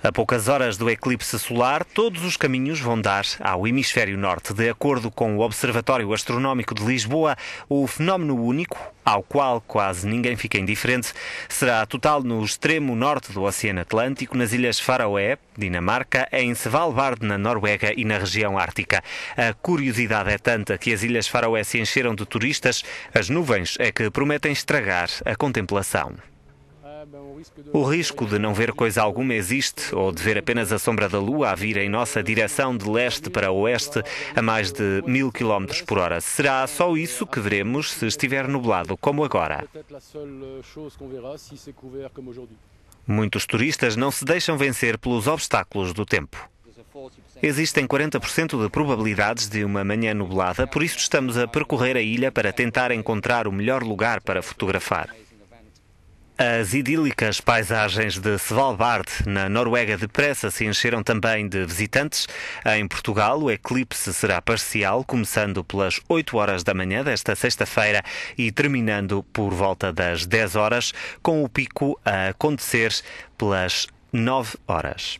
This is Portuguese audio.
A poucas horas do eclipse solar, todos os caminhos vão dar ao hemisfério norte. De acordo com o Observatório Astronómico de Lisboa, o fenómeno único, ao qual quase ninguém fica indiferente, será total no extremo norte do Oceano Atlântico, nas Ilhas Faroé, Dinamarca, em Svalbard, na Noruega e na região ártica. A curiosidade é tanta que as Ilhas Faroé se encheram de turistas, as nuvens é que prometem estragar a contemplação. O risco de não ver coisa alguma existe, ou de ver apenas a sombra da Lua a vir em nossa direção de leste para oeste a mais de mil quilómetros por hora. Será só isso que veremos se estiver nublado, como agora. Muitos turistas não se deixam vencer pelos obstáculos do tempo. Existem 40% de probabilidades de uma manhã nublada, por isso estamos a percorrer a ilha para tentar encontrar o melhor lugar para fotografar. As idílicas paisagens de Svalbard, na Noruega, depressa se encheram também de visitantes. Em Portugal, o eclipse será parcial, começando pelas 8 horas da manhã desta sexta-feira e terminando por volta das 10 horas, com o pico a acontecer pelas 9 horas.